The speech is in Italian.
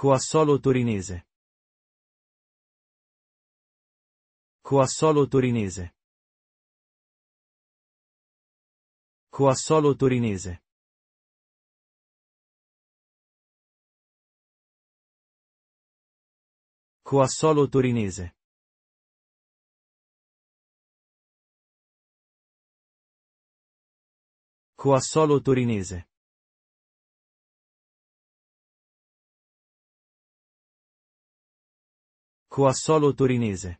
Qua Coassolo Torinese. solo Torinese. Coassolo Torinese. Coassolo Torinese. solo Torinese. Coassolo Torinese.